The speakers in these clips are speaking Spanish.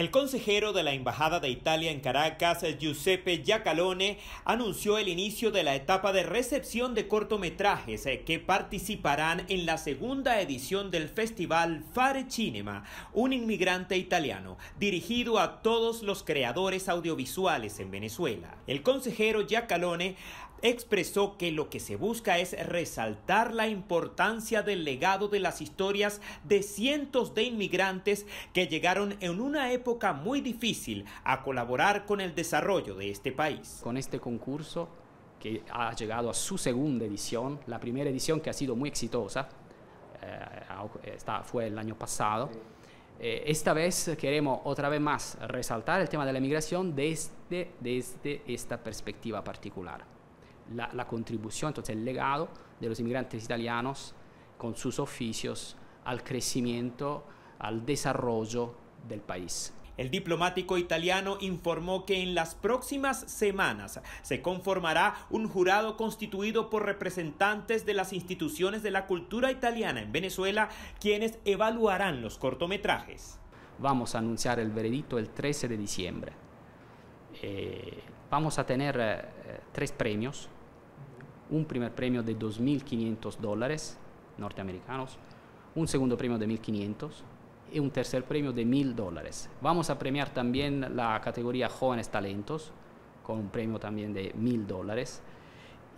El consejero de la Embajada de Italia en Caracas, Giuseppe Giacalone, anunció el inicio de la etapa de recepción de cortometrajes que participarán en la segunda edición del festival Fare Cinema, un inmigrante italiano, dirigido a todos los creadores audiovisuales en Venezuela. El consejero Giacalone expresó que lo que se busca es resaltar la importancia del legado de las historias de cientos de inmigrantes que llegaron en una época muy difícil a colaborar con el desarrollo de este país. Con este concurso, que ha llegado a su segunda edición, la primera edición que ha sido muy exitosa, eh, fue el año pasado, eh, esta vez queremos otra vez más resaltar el tema de la inmigración... desde, desde esta perspectiva particular. La, la contribución, entonces el legado de los inmigrantes italianos con sus oficios al crecimiento, al desarrollo del país. El diplomático italiano informó que en las próximas semanas se conformará un jurado constituido por representantes de las instituciones de la cultura italiana en Venezuela, quienes evaluarán los cortometrajes. Vamos a anunciar el veredicto el 13 de diciembre. Eh, vamos a tener eh, tres premios. Un primer premio de 2.500 dólares norteamericanos, un segundo premio de 1.500 y un tercer premio de mil dólares. Vamos a premiar también la categoría Jóvenes Talentos con un premio también de mil dólares.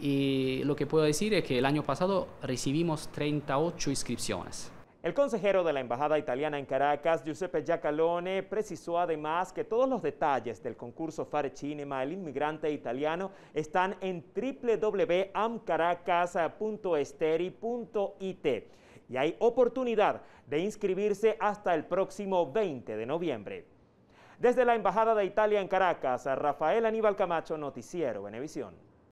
Y lo que puedo decir es que el año pasado recibimos 38 inscripciones. El consejero de la Embajada Italiana en Caracas, Giuseppe Giacalone, precisó además que todos los detalles del concurso Fare Cinema, el inmigrante italiano, están en www.amcaracas.esteri.it y hay oportunidad de inscribirse hasta el próximo 20 de noviembre. Desde la Embajada de Italia en Caracas, Rafael Aníbal Camacho, Noticiero Venevisión.